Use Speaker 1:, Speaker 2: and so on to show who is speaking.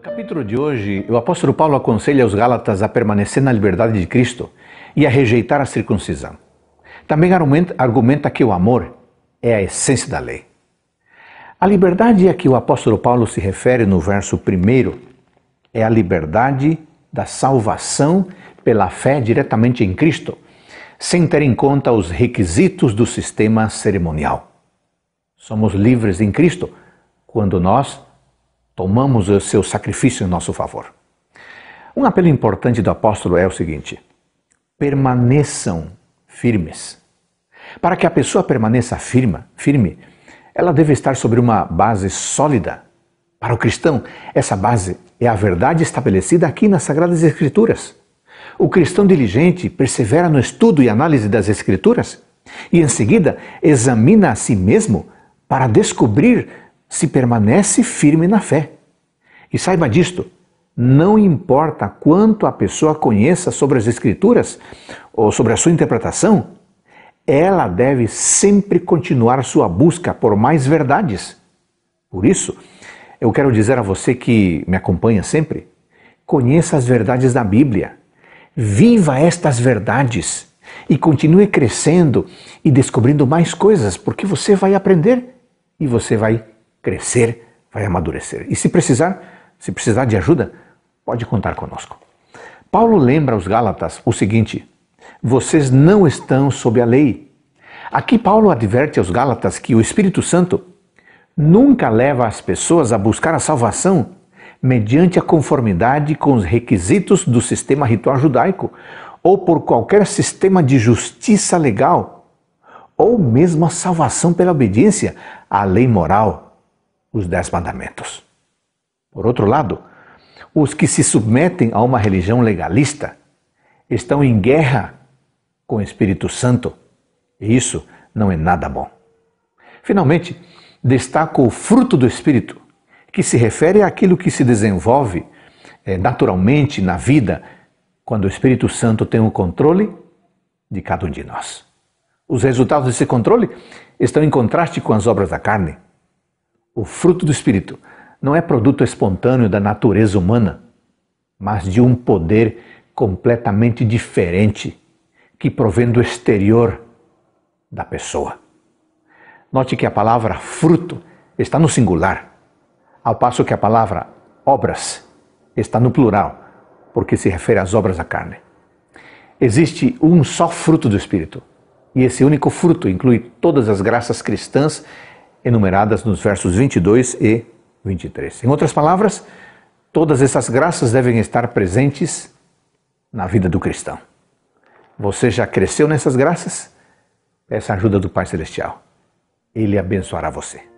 Speaker 1: No capítulo de hoje, o apóstolo Paulo aconselha os Gálatas a permanecer na liberdade de Cristo e a rejeitar a circuncisão. Também argumenta que o amor é a essência da lei. A liberdade a que o apóstolo Paulo se refere no verso 1 é a liberdade da salvação pela fé diretamente em Cristo, sem ter em conta os requisitos do sistema cerimonial. Somos livres em Cristo quando nós tomamos o seu sacrifício em nosso favor. Um apelo importante do apóstolo é o seguinte: permaneçam firmes. Para que a pessoa permaneça firma, firme, ela deve estar sobre uma base sólida. Para o cristão, essa base é a verdade estabelecida aqui nas Sagradas Escrituras. O cristão diligente persevera no estudo e análise das Escrituras e, em seguida, examina a si mesmo para descobrir se permanece firme na fé. E saiba disto, não importa quanto a pessoa conheça sobre as Escrituras ou sobre a sua interpretação, ela deve sempre continuar sua busca por mais verdades. Por isso, eu quero dizer a você que me acompanha sempre: conheça as verdades da Bíblia, viva estas verdades e continue crescendo e descobrindo mais coisas, porque você vai aprender e você vai crescer, vai amadurecer. E se precisar, se precisar de ajuda, pode contar conosco. Paulo lembra aos Gálatas o seguinte: vocês não estão sob a lei. Aqui Paulo adverte aos Gálatas que o Espírito Santo nunca leva as pessoas a buscar a salvação mediante a conformidade com os requisitos do sistema ritual judaico ou por qualquer sistema de justiça legal, ou mesmo a salvação pela obediência à lei moral os Dez Mandamentos. Por outro lado, os que se submetem a uma religião legalista estão em guerra com o Espírito Santo e isso não é nada bom. Finalmente, destaco o fruto do Espírito, que se refere àquilo que se desenvolve eh, naturalmente na vida quando o Espírito Santo tem o controle de cada um de nós. Os resultados desse controle estão em contraste com as obras da carne. O fruto do Espírito não é produto espontâneo da natureza humana, mas de um poder completamente diferente que provém do exterior da pessoa. Note que a palavra fruto está no singular, ao passo que a palavra obras está no plural, porque se refere às obras da carne. Existe um só fruto do Espírito, e esse único fruto inclui todas as graças cristãs enumeradas nos versos 22 e 23. Em outras palavras, todas essas graças devem estar presentes na vida do cristão. Você já cresceu nessas graças? Peça a ajuda do Pai Celestial. Ele abençoará você.